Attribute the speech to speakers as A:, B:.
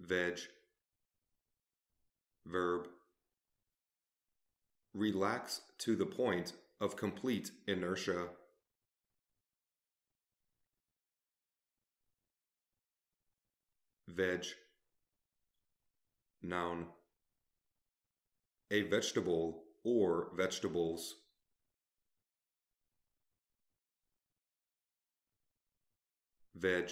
A: veg, verb. Relax to the point of complete inertia. Veg. Noun. A vegetable or vegetables.
B: Veg.